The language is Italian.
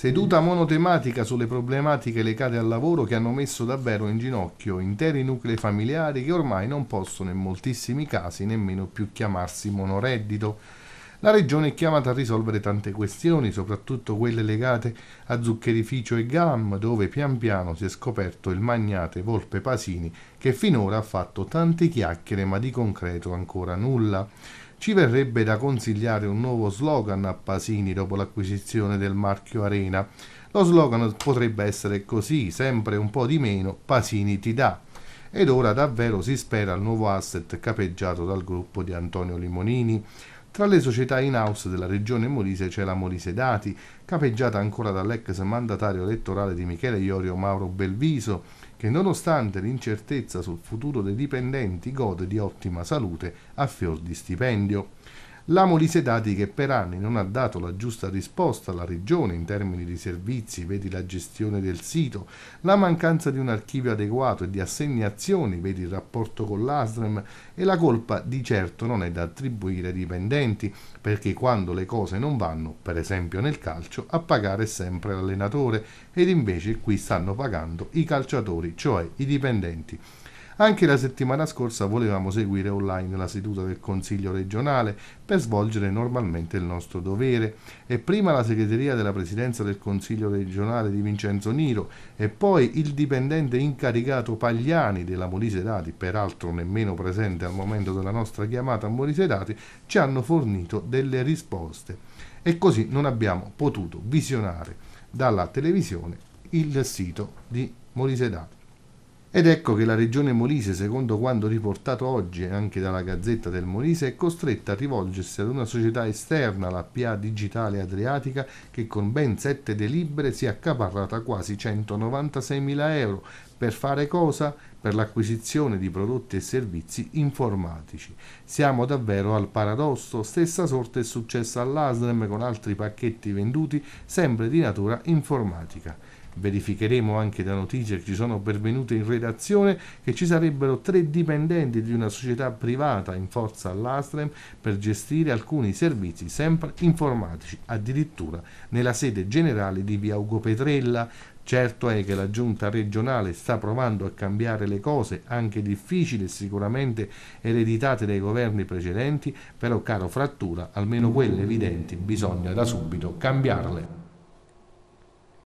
Seduta monotematica sulle problematiche legate al lavoro che hanno messo davvero in ginocchio interi nuclei familiari che ormai non possono in moltissimi casi nemmeno più chiamarsi monoreddito. La regione è chiamata a risolvere tante questioni, soprattutto quelle legate a zuccherificio e GAM, dove pian piano si è scoperto il magnate Volpe Pasini, che finora ha fatto tante chiacchiere ma di concreto ancora nulla. Ci verrebbe da consigliare un nuovo slogan a Pasini dopo l'acquisizione del marchio Arena. Lo slogan potrebbe essere così, sempre un po' di meno, Pasini ti dà. Ed ora davvero si spera al nuovo asset capeggiato dal gruppo di Antonio Limonini. Tra le società in-house della regione Molise c'è la Molise Dati, capeggiata ancora dall'ex mandatario elettorale di Michele Iorio Mauro Belviso, che nonostante l'incertezza sul futuro dei dipendenti gode di ottima salute a fior di stipendio. La Molise Dati che per anni non ha dato la giusta risposta alla regione in termini di servizi, vedi la gestione del sito, la mancanza di un archivio adeguato e di assegnazioni, vedi il rapporto con l'ASREM e la colpa di certo non è da attribuire ai dipendenti, perché quando le cose non vanno, per esempio nel calcio, a pagare è sempre l'allenatore ed invece qui stanno pagando i calciatori, cioè i dipendenti. Anche la settimana scorsa volevamo seguire online la seduta del Consiglio regionale per svolgere normalmente il nostro dovere e prima la segreteria della Presidenza del Consiglio regionale di Vincenzo Niro e poi il dipendente incaricato Pagliani della Molise Dati, peraltro nemmeno presente al momento della nostra chiamata a Molise Dati, ci hanno fornito delle risposte e così non abbiamo potuto visionare dalla televisione il sito di Molise Dati. Ed ecco che la regione Molise, secondo quanto riportato oggi anche dalla Gazzetta del Molise, è costretta a rivolgersi ad una società esterna, la PA Digitale Adriatica, che con ben sette delibere si è accaparrata quasi 196.000 euro. Per fare cosa? Per l'acquisizione di prodotti e servizi informatici. Siamo davvero al paradosso. Stessa sorte è successa all'ASREM con altri pacchetti venduti, sempre di natura informatica. Verificheremo anche da notizie che ci sono pervenute in redazione che ci sarebbero tre dipendenti di una società privata in forza all'Astrem per gestire alcuni servizi sempre informatici, addirittura nella sede generale di via Ugo Petrella, Certo è che la giunta regionale sta provando a cambiare le cose, anche difficili e sicuramente ereditate dai governi precedenti, però caro frattura, almeno quelle evidenti, bisogna da subito cambiarle.